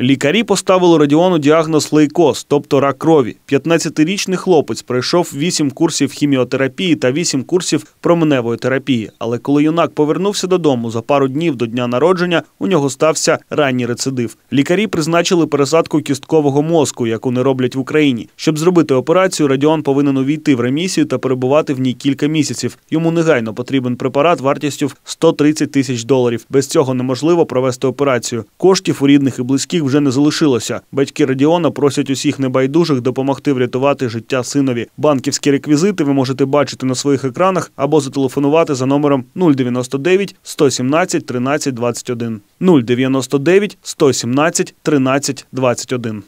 Лікарі поставили Родіону діагноз лейкоз, тобто рак крові. 15-річний хлопець пройшов 8 курсів хіміотерапії та 8 курсів променевої терапії. Але коли юнак повернувся додому за пару днів до дня народження, у нього стався ранній рецидив. Лікарі призначили пересадку кісткового мозку, яку не роблять в Україні. Щоб зробити операцію, Радіон повинен увійти в ремісію та перебувати в ній кілька місяців. Йому негайно потрібен препарат вартістю 130 тисяч доларів. Без цього неможливо провести операцію. Коштів у рідних і близьких вже не залишилося. Батьки Радіона просять усіх небайдужих допомогти врятувати життя синові. Банківські реквізити ви можете бачити на своїх екранах або зателефонувати за номером 099 117 13 21. 099 117 13 21.